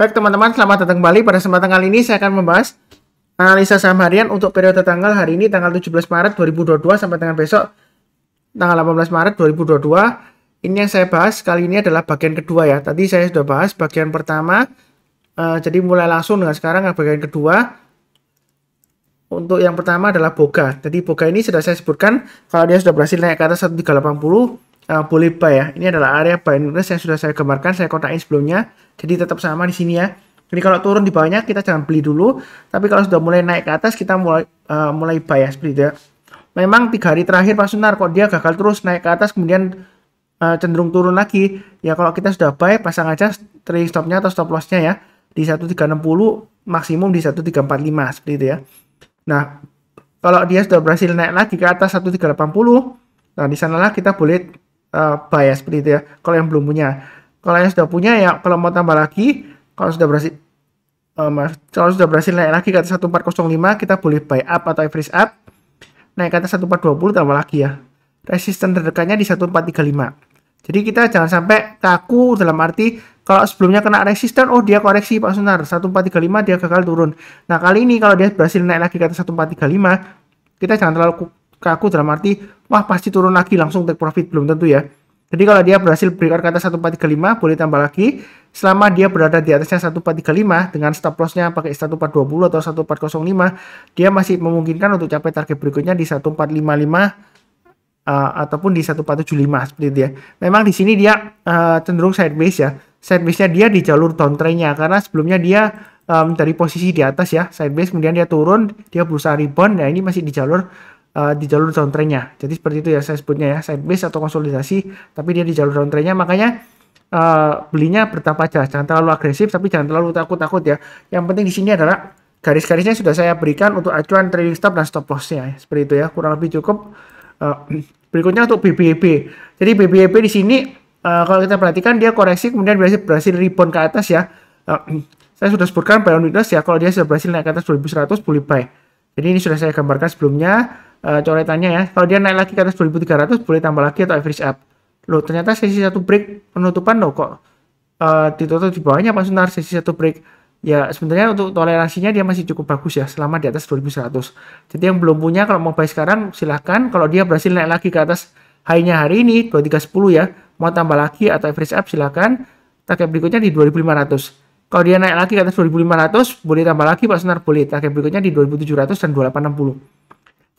Baik teman-teman, selamat datang kembali. Pada kesempatan kali ini saya akan membahas analisa saham harian untuk periode tanggal hari ini tanggal 17 Maret 2022 sampai dengan besok tanggal 18 Maret 2022. Ini yang saya bahas kali ini adalah bagian kedua ya. Tadi saya sudah bahas bagian pertama. Uh, jadi mulai langsung dengan sekarang bagian kedua. Untuk yang pertama adalah Boga. Jadi Boga ini sudah saya sebutkan kalau dia sudah berhasil naik ke atas 1380 uh, boleh buy ya. Ini adalah area buy and yang sudah saya gambarkan, saya kotakin sebelumnya. Jadi tetap sama di sini ya. Jadi kalau turun di bawahnya kita jangan beli dulu, tapi kalau sudah mulai naik ke atas kita mulai uh, mulai buy ya seperti itu. Ya. Memang tiga hari terakhir Pak Sunar kok dia gagal terus naik ke atas kemudian uh, cenderung turun lagi. Ya kalau kita sudah buy pasang aja trailing stopnya atau stop lossnya ya di 1360 maksimum di 1345 seperti itu ya. Nah kalau dia sudah berhasil naik lagi ke atas 1380, nah di sanalah kita boleh uh, buy ya seperti itu ya kalau yang belum punya kalau yang sudah punya ya kalau mau tambah lagi kalau sudah berhasil um, kalau sudah berhasil naik lagi ke atas 1405 kita boleh buy up atau average up naik ke atas 1420 tambah lagi ya resisten terdekatnya di 1435 jadi kita jangan sampai kaku dalam arti kalau sebelumnya kena resisten oh dia koreksi Pak Sunar 1435 dia gagal turun nah kali ini kalau dia berhasil naik lagi ke atas 1435 kita jangan terlalu kaku dalam arti wah pasti turun lagi langsung take profit belum tentu ya. Jadi kalau dia berhasil break out ke atas 1435 boleh tambah lagi selama dia berada di atasnya 1435 dengan stop lossnya pakai 1420 atau 1405 dia masih memungkinkan untuk capai target berikutnya di 1455 uh, eh, ataupun di 1475 seperti itu ya. Memang di sini dia uh, cenderung sideways ya. Sideways-nya dia di jalur downtrend-nya karena sebelumnya dia um, dari posisi di atas ya, sideways kemudian dia turun, dia berusaha rebound. Nah, ini masih di jalur uh, di jalur downtrendnya. Jadi seperti itu ya saya sebutnya ya sideways atau konsolidasi, tapi dia di jalur downtrendnya. Makanya uh, belinya bertapa aja, jangan terlalu agresif, tapi jangan terlalu takut-takut ya. Yang penting di sini adalah garis-garisnya sudah saya berikan untuk acuan trading stop dan stop lossnya. Ya. Seperti itu ya, kurang lebih cukup. Uh, berikutnya untuk BBB. Jadi BBB di sini uh, kalau kita perhatikan dia koreksi kemudian berhasil, berhasil rebound ke atas ya. Uh, saya sudah sebutkan buy on weakness ya kalau dia sudah berhasil naik ke atas 2100 bully buy. Jadi ini sudah saya gambarkan sebelumnya uh, coretannya ya. Kalau dia naik lagi ke atas 2300 boleh tambah lagi atau average up. Loh, ternyata sesi satu break penutupan loh kok uh, ditutup di bawahnya Pak Sunar sesi satu break. Ya, sebenarnya untuk toleransinya dia masih cukup bagus ya selama di atas 2100. Jadi yang belum punya kalau mau buy sekarang silahkan kalau dia berhasil naik lagi ke atas high-nya hari ini 2310 ya, mau tambah lagi atau average up silahkan. Target berikutnya di 2500. Kalau dia naik lagi ke atas 2500, boleh tambah lagi Pak Sunar boleh. Target berikutnya di 2700 dan 2860.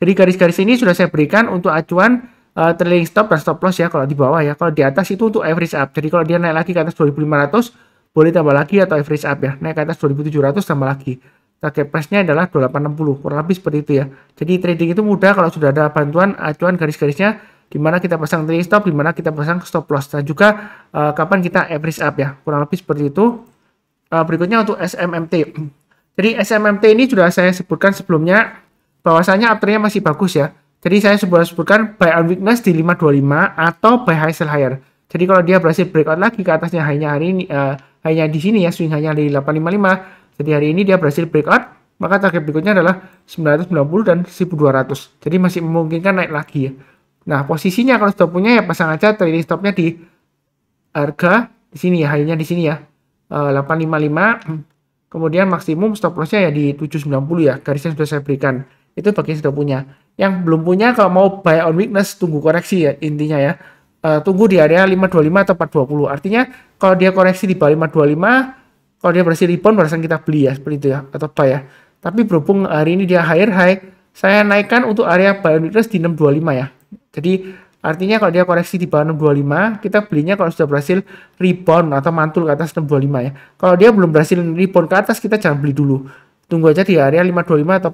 Jadi garis-garis ini sudah saya berikan untuk acuan uh, trailing stop dan stop loss ya kalau di bawah ya. Kalau di atas itu untuk average up. Jadi kalau dia naik lagi ke atas 2500 boleh tambah lagi atau average up ya. Naik ke atas 2700 tambah lagi. Target price-nya adalah 2860 kurang lebih seperti itu ya. Jadi trading itu mudah kalau sudah ada bantuan acuan garis-garisnya di mana kita pasang trailing stop, di mana kita pasang stop loss dan juga uh, kapan kita average up ya. Kurang lebih seperti itu. Uh, berikutnya untuk SMMT. Jadi SMMT ini sudah saya sebutkan sebelumnya bahwasanya uptrendnya masih bagus ya. Jadi saya sebuah sebutkan buy on weakness di 525 atau buy high sell higher. Jadi kalau dia berhasil breakout lagi ke atasnya hanya hari ini uh, hanya di sini ya swing hanya di 855. Jadi hari ini dia berhasil breakout, maka target berikutnya adalah 990 dan 1200. Jadi masih memungkinkan naik lagi ya. Nah, posisinya kalau stop punya ya pasang aja trading stopnya di harga di sini ya, hanya di sini ya. Uh, eh, 855 kemudian maksimum stop lossnya ya di 790 ya garisnya sudah saya berikan itu bagi yang sudah punya. Yang belum punya kalau mau buy on weakness tunggu koreksi ya intinya ya. e, tunggu di area 525 atau 420. Artinya kalau dia koreksi di bawah 525, kalau dia berhasil rebound barusan kita beli ya seperti itu ya atau buy ya. Tapi berhubung hari ini dia higher high, saya naikkan untuk area buy on weakness di 625 ya. Jadi artinya kalau dia koreksi di bawah 625, kita belinya kalau sudah berhasil rebound atau mantul ke atas 625 ya. Kalau dia belum berhasil rebound ke atas, kita jangan beli dulu tunggu aja di area 525 atau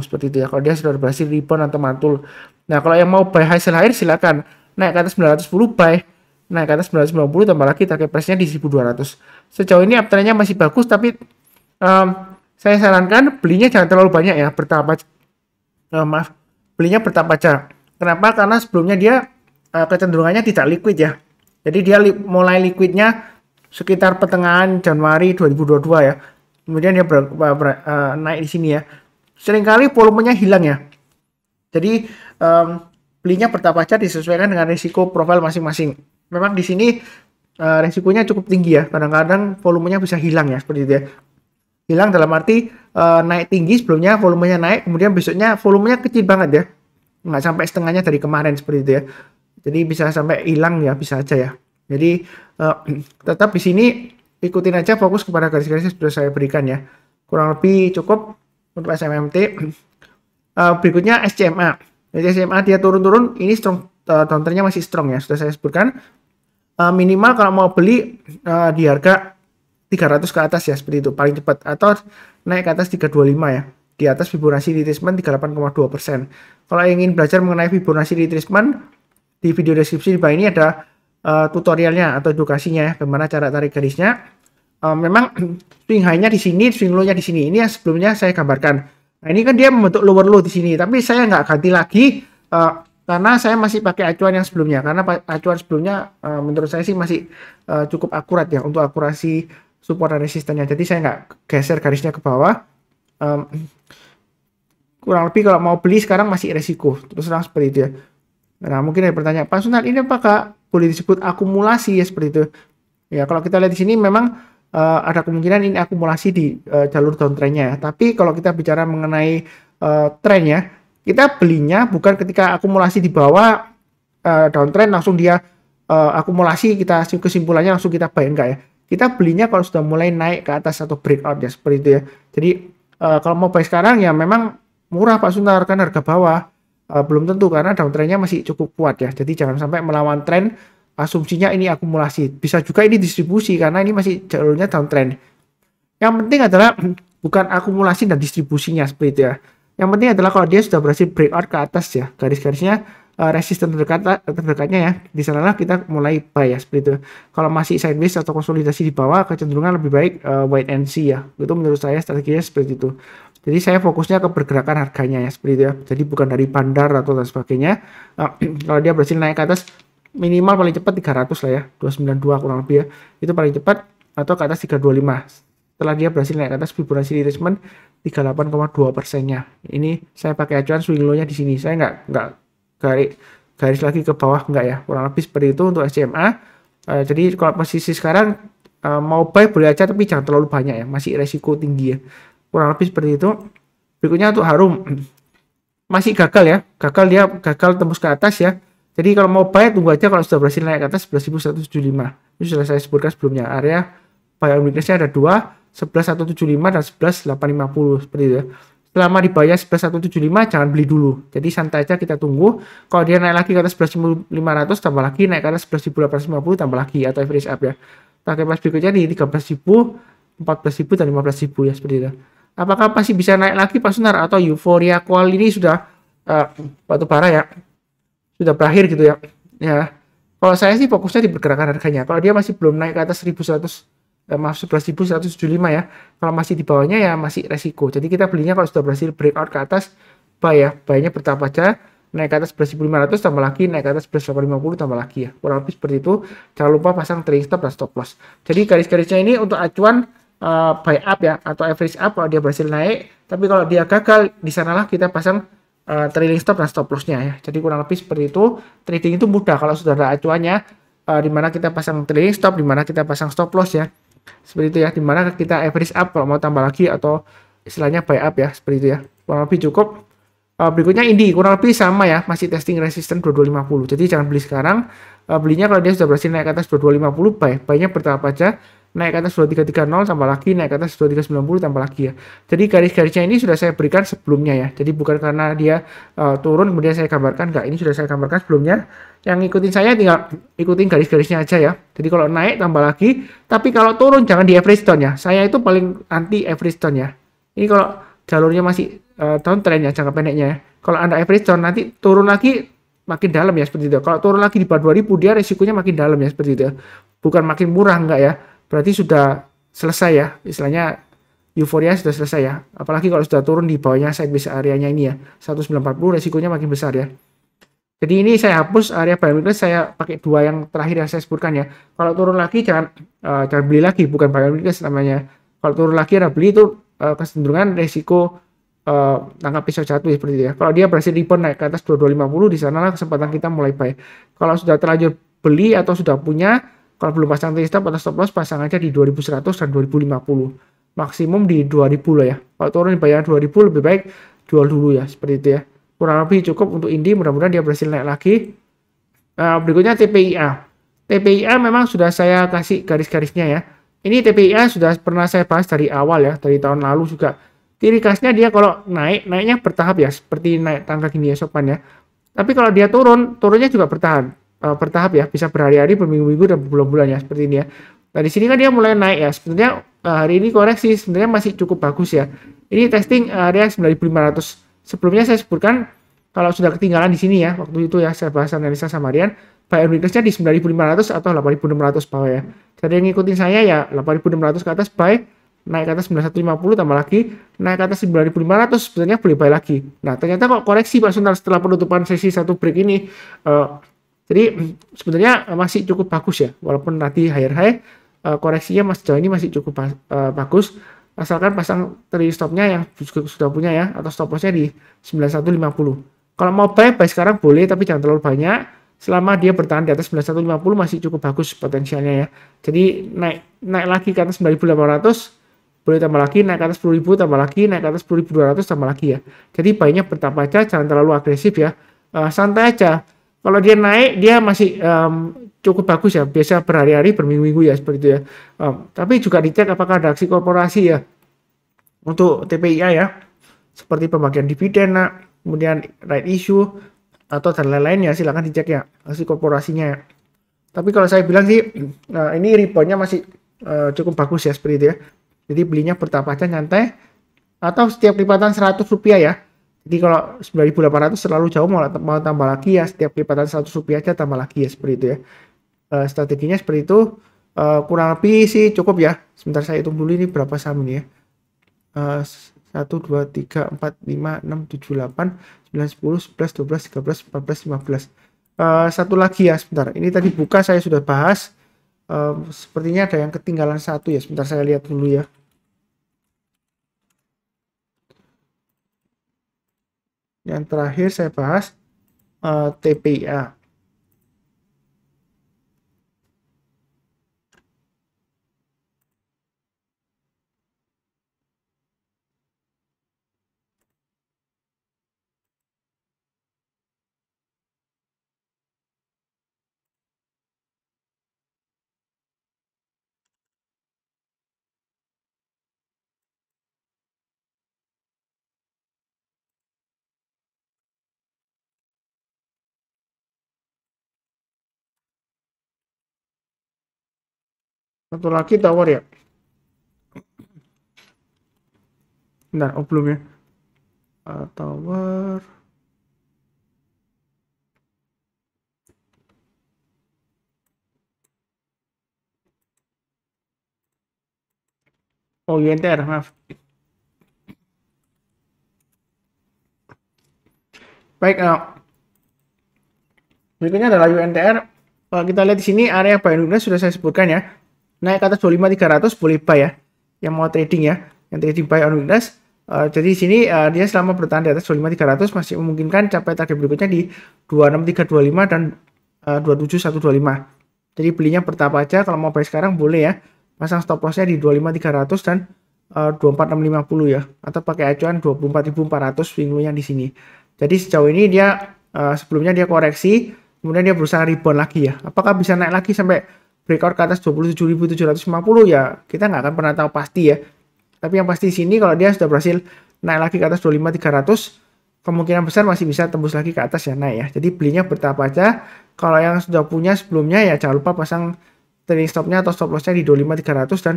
420 seperti itu ya kalau dia sudah berhasil rebound atau mantul nah kalau yang mau buy hasil high silakan naik ke atas 910 buy naik ke atas 990 tambah lagi target price-nya di 1200 sejauh ini uptrendnya masih bagus tapi um, saya sarankan belinya jangan terlalu banyak ya bertahap aja uh, eh, maaf belinya bertahap aja kenapa karena sebelumnya dia uh, kecenderungannya tidak liquid ya jadi dia li mulai liquidnya sekitar pertengahan Januari 2022 ya kemudian ya ber, ber, ber, uh, naik di sini ya seringkali volumenya hilang ya jadi um, belinya bertapa disesuaikan dengan risiko profil masing-masing memang di sini uh, risikonya cukup tinggi ya kadang-kadang volumenya bisa hilang ya seperti itu ya hilang dalam arti uh, naik tinggi sebelumnya volumenya naik kemudian besoknya volumenya kecil banget ya nggak sampai setengahnya dari kemarin seperti itu ya jadi bisa sampai hilang ya bisa aja ya jadi uh, tetap di sini ikutin aja fokus kepada garis-garis yang sudah saya berikan ya. Kurang lebih cukup untuk SMMT. Uh, eh, berikutnya SCMA. Jadi SCMA dia turun-turun, ini strong uh, downtrendnya masih strong ya, sudah saya sebutkan. Uh, minimal kalau mau beli uh, di harga 300 ke atas ya, seperti itu, paling cepat. Atau naik ke atas 325 ya. Di atas Fibonacci retracement 38,2%. Kalau ingin belajar mengenai Fibonacci retracement, di video deskripsi di bawah ini ada uh, tutorialnya atau edukasinya ya, bagaimana cara tarik garisnya. Uh, memang swing high-nya di sini, swing low-nya di sini. Ini yang sebelumnya saya gambarkan. Nah, ini kan dia membentuk lower low di sini, tapi saya nggak ganti lagi uh, karena saya masih pakai acuan yang sebelumnya. Karena acuan sebelumnya uh, menurut saya sih masih uh, cukup akurat ya untuk akurasi support dan resistennya. Jadi saya nggak geser garisnya ke bawah. Um, kurang lebih kalau mau beli sekarang masih resiko. Terus langsung seperti itu ya. Nah, mungkin ada pertanyaan, Pak Sunan, ini apakah boleh disebut akumulasi ya seperti itu? Ya, kalau kita lihat di sini memang uh, ada kemungkinan ini akumulasi di uh, jalur downtrendnya Tapi kalau kita bicara mengenai uh, eh, tren ya, kita belinya bukan ketika akumulasi di bawah uh, downtrend langsung dia uh, akumulasi kita kesimpulannya langsung kita buy enggak ya. Kita belinya kalau sudah mulai naik ke atas atau breakout ya seperti itu ya. Jadi uh, kalau mau buy sekarang ya memang murah Pak Sunar kan harga bawah uh, belum tentu karena downtrendnya masih cukup kuat ya. Jadi jangan sampai melawan tren. Asumsinya ini akumulasi. Bisa juga ini distribusi karena ini masih jalurnya downtrend. Yang penting adalah bukan akumulasi dan distribusinya seperti itu ya. Yang penting adalah kalau dia sudah berhasil breakout ke atas ya garis-garisnya uh, resisten terdekat terdekatnya ya di sanalah kita mulai buy ya seperti itu. Ya. Kalau masih sideways atau konsolidasi di bawah kecenderungan lebih baik uh, wait and see ya. Itu menurut saya strateginya seperti itu. Jadi saya fokusnya ke pergerakan harganya ya seperti itu ya. Jadi bukan dari bandar atau dan sebagainya. Nah, kalau dia berhasil naik ke atas minimal paling cepat 300 lah ya, 292 kurang lebih ya. Itu paling cepat atau ke atas 325. Setelah dia berhasil naik ke atas Fibonacci retracement 38,2 persennya. Ini saya pakai acuan swing low-nya di sini. Saya nggak nggak garis garis lagi ke bawah nggak ya. Kurang lebih seperti itu untuk SCMA. Uh, eh, jadi kalau posisi sekarang uh, mau buy boleh aja tapi jangan terlalu banyak ya masih resiko tinggi ya kurang lebih seperti itu berikutnya untuk harum masih gagal ya gagal dia gagal tembus ke atas ya jadi kalau mau buy tunggu aja kalau sudah berhasil naik ke atas 11.175 ini sudah saya sebutkan sebelumnya area buy on weaknessnya ada dua 11.175 dan 11.850 seperti itu ya selama dibayar 11175 jangan beli dulu. Jadi santai aja kita tunggu. Kalau dia naik lagi ke atas 11500 tambah lagi naik ke atas 11850 tambah lagi atau average up ya. Target price berikutnya di 13000, 14000 dan 15000 ya seperti itu. Ya. Apakah masih bisa naik lagi Pak Sunar atau euforia kual ini sudah uh, bara ya sudah berakhir gitu ya. Ya. Kalau saya sih fokusnya di pergerakan harganya. Kalau dia masih belum naik ke atas 1100 eh, maaf 11175 ya. Kalau masih di bawahnya ya masih resiko. Jadi kita belinya kalau sudah berhasil breakout ke atas buy ya. Buy-nya bertambah aja naik ke atas 11.500 tambah lagi, naik ke atas 11.850 tambah lagi ya. Kurang lebih seperti itu. Jangan lupa pasang trailing stop dan stop loss. Jadi garis-garisnya ini untuk acuan uh, buy up ya atau average up kalau dia berhasil naik tapi kalau dia gagal di sanalah kita pasang uh, trailing stop dan stop lossnya ya jadi kurang lebih seperti itu trading itu mudah kalau sudah ada acuannya uh, eh, dimana kita pasang trailing stop dimana kita pasang stop loss ya seperti itu ya dimana kita average up kalau mau tambah lagi atau istilahnya buy up ya seperti itu ya kurang lebih cukup berikutnya ini kurang lebih sama ya masih testing resisten 2250 jadi jangan beli sekarang belinya kalau dia sudah berhasil naik ke atas 2250 buy buynya bertahap aja naik ke atas 2330 tambah lagi, naik ke atas 2390 tambah lagi ya. Jadi garis-garisnya ini sudah saya berikan sebelumnya ya. Jadi bukan karena dia uh, turun kemudian saya gambarkan, enggak, ini sudah saya gambarkan sebelumnya. Yang ngikutin saya tinggal ikutin garis-garisnya aja ya. Jadi kalau naik tambah lagi, tapi kalau turun jangan di average down ya. Saya itu paling anti average down ya. Ini kalau jalurnya masih uh, downtrend ya jangka pendeknya ya. Kalau Anda average down nanti turun lagi makin dalam ya seperti itu. Kalau turun lagi di bawah 2000 dia resikonya makin dalam ya seperti itu. Ya. Bukan makin murah enggak ya berarti sudah selesai ya istilahnya euforia sudah selesai ya apalagi kalau sudah turun di bawahnya sideways areanya ini ya 140 resikonya makin besar ya jadi ini saya hapus area buy weakness saya pakai dua yang terakhir yang saya sebutkan ya kalau turun lagi jangan uh, jangan beli lagi bukan buy weakness namanya kalau turun lagi ada beli itu uh, resiko Uh, tangkap pisau jatuh seperti itu ya. Kalau dia berhasil rebound naik ke atas 2250 di sanalah kesempatan kita mulai buy. Kalau sudah terlanjur beli atau sudah punya kalau belum pasang take stop atau stop loss, pasang aja di 2100 dan 2050. Maksimum di 2000 lah ya. Kalau turun di bayangan 2000 lebih baik jual dulu ya, seperti itu ya. Kurang lebih cukup untuk Indi, mudah-mudahan dia berhasil naik lagi. Nah, berikutnya TPIA. TPIA memang sudah saya kasih garis-garisnya ya. Ini TPIA sudah pernah saya bahas dari awal ya, dari tahun lalu juga. Kiri khasnya dia kalau naik, naiknya bertahap ya, seperti naik tangga gini ya sopan ya. Tapi kalau dia turun, turunnya juga bertahan uh, bertahap ya, bisa berhari-hari, berminggu-minggu dan berbulan-bulan ya seperti ini ya. Nah di sini kan dia mulai naik ya. Sebenarnya uh, hari ini koreksi sebenarnya masih cukup bagus ya. Ini testing eh, area 9500. Sebelumnya saya sebutkan kalau sudah ketinggalan di sini ya, waktu itu ya saya bahas analisa sama Rian, buy and nya di 9500 atau 8600 bawah ya. Jadi yang ngikutin saya ya 8600 ke atas buy, naik ke atas 9150 tambah lagi, naik ke atas 9500 sebenarnya boleh buy lagi. Nah, ternyata kok koreksi Pak Sunar setelah penutupan sesi satu break ini uh, jadi mm, sebenarnya eh, masih cukup bagus ya, walaupun nanti higher high eh, koreksinya mas jauh ini masih cukup eh, bagus asalkan pasang trade stopnya yang sudah punya ya atau stop lossnya di 9150. Kalau mau buy buy sekarang boleh tapi jangan terlalu banyak. Selama dia bertahan di atas 9150 masih cukup bagus potensialnya ya. Jadi naik naik lagi ke atas 9800 boleh tambah lagi, naik ke atas 10.000 tambah lagi, naik ke atas 10.200 tambah lagi ya. Jadi banyak bertambah aja, jangan terlalu agresif ya. Uh, santai aja kalau dia naik, dia masih um, cukup bagus ya, biasa berhari-hari, berminggu-minggu ya seperti itu ya. Um, tapi juga dicek apakah ada aksi korporasi ya untuk TPIA ya, seperti pembagian dividen, nah, kemudian right issue atau dan lain-lainnya silahkan dicek ya aksi korporasinya. Ya. Tapi kalau saya bilang sih, nah ini reboundnya masih uh, cukup bagus ya seperti itu ya. Jadi belinya bertahap aja nyantai atau setiap lipatan 100 rupiah ya jadi kalau 9.800 selalu jauh mau, mau tambah lagi ya setiap lipatan 100 rupiah aja tambah lagi ya seperti itu ya. Uh, strateginya seperti itu uh, kurang lebih sih cukup ya. Sebentar saya hitung dulu ini berapa saham ini ya. Uh, 1, 2, 3, 4, 5, 6, 7, 8, 9, 10, 11, 12, 13, 14, 15. Uh, satu lagi ya sebentar. Ini tadi buka saya sudah bahas. Uh, sepertinya ada yang ketinggalan satu ya. Sebentar saya lihat dulu ya. Yang terakhir saya bahas uh, eh, TPA. Satu lagi tower ya. Bentar, oh belum ya. Uh, tower. Oh, UNTR, maaf. Baik, uh, berikutnya adalah UNTR. Uh, kita lihat di sini area Binance sudah saya sebutkan ya naik ke atas 25300 boleh buy ya yang mau trading ya yang trading buy on weakness Uh, jadi di sini uh, dia selama bertahan di atas 25300 masih memungkinkan capai target berikutnya di 26325 dan eh, uh, 27125. Jadi belinya bertahap aja kalau mau buy sekarang boleh ya. Pasang stop lossnya di 25300 dan eh, uh, 24650 ya atau pakai acuan 24400 yang di sini. Jadi sejauh ini dia uh, sebelumnya dia koreksi, kemudian dia berusaha rebound lagi ya. Apakah bisa naik lagi sampai breakout ke atas 27.750 ya kita nggak akan pernah tahu pasti ya. Tapi yang pasti sini kalau dia sudah berhasil naik lagi ke atas 25.300 kemungkinan besar masih bisa tembus lagi ke atas ya naik ya. Jadi belinya bertahap aja. Kalau yang sudah punya sebelumnya ya jangan lupa pasang trading stopnya atau stop lossnya di 25.300 dan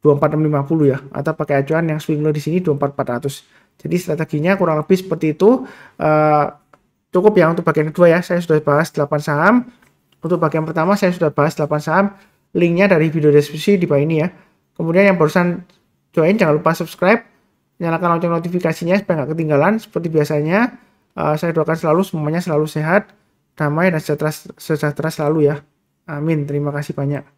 24650 ya atau pakai acuan yang swing low di sini 24400. Jadi strateginya kurang lebih seperti itu. Uh, cukup ya untuk bagian kedua ya. Saya sudah bahas 8 saham untuk bagian pertama saya sudah bahas 8 saham, linknya dari video deskripsi di bawah ini ya. Kemudian yang barusan join jangan lupa subscribe, nyalakan lonceng notifikasinya supaya nggak ketinggalan. Seperti biasanya, uh, saya doakan selalu semuanya selalu sehat, damai dan sejahtera, sejahtera selalu ya. Amin. Terima kasih banyak.